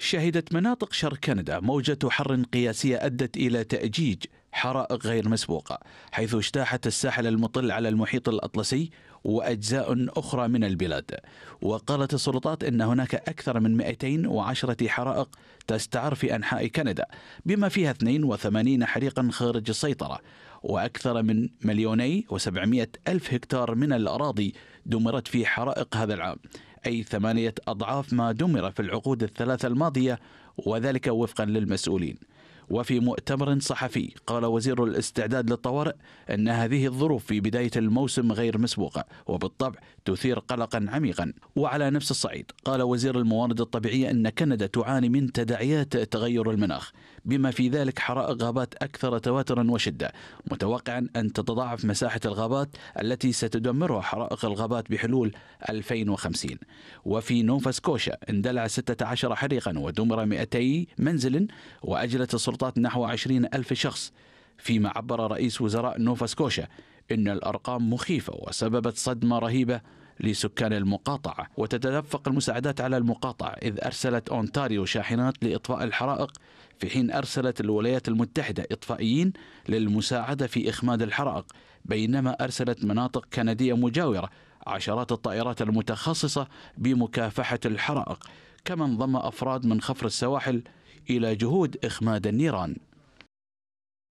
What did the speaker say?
شهدت مناطق شرق كندا موجة حر قياسية أدت إلى تأجيج حرائق غير مسبوقة حيث اجتاحت الساحل المطل على المحيط الأطلسي وأجزاء أخرى من البلاد وقالت السلطات أن هناك أكثر من 210 حرائق تستعر في أنحاء كندا بما فيها 82 حريقا خارج السيطرة وأكثر من مليوني وسبعمائة ألف هكتار من الأراضي دمرت في حرائق هذا العام أي ثمانية أضعاف ما دمر في العقود الثلاثة الماضية وذلك وفقا للمسؤولين وفي مؤتمر صحفي قال وزير الاستعداد للطوارئ أن هذه الظروف في بداية الموسم غير مسبوقة وبالطبع تثير قلقا عميقا وعلى نفس الصعيد قال وزير الموارد الطبيعية أن كندا تعاني من تداعيات تغير المناخ بما في ذلك حرائق غابات أكثر تواترا وشدة متوقعا أن تتضاعف مساحة الغابات التي ستدمرها حرائق الغابات بحلول 2050 وفي نوفا سكوشا اندلع 16 حريقا ودمر 200 منزل وأجلت السلطة السلطات نحو 20 ألف شخص فيما عبر رئيس وزراء نوفا سكوشا إن الأرقام مخيفة وسببت صدمة رهيبة لسكان المقاطعة وتتدفق المساعدات على المقاطعة إذ أرسلت أونتاريو شاحنات لإطفاء الحرائق في حين أرسلت الولايات المتحدة إطفائيين للمساعدة في إخماد الحرائق بينما أرسلت مناطق كندية مجاورة عشرات الطائرات المتخصصة بمكافحة الحرائق كما انضم أفراد من خفر السواحل إلى جهود إخماد النيران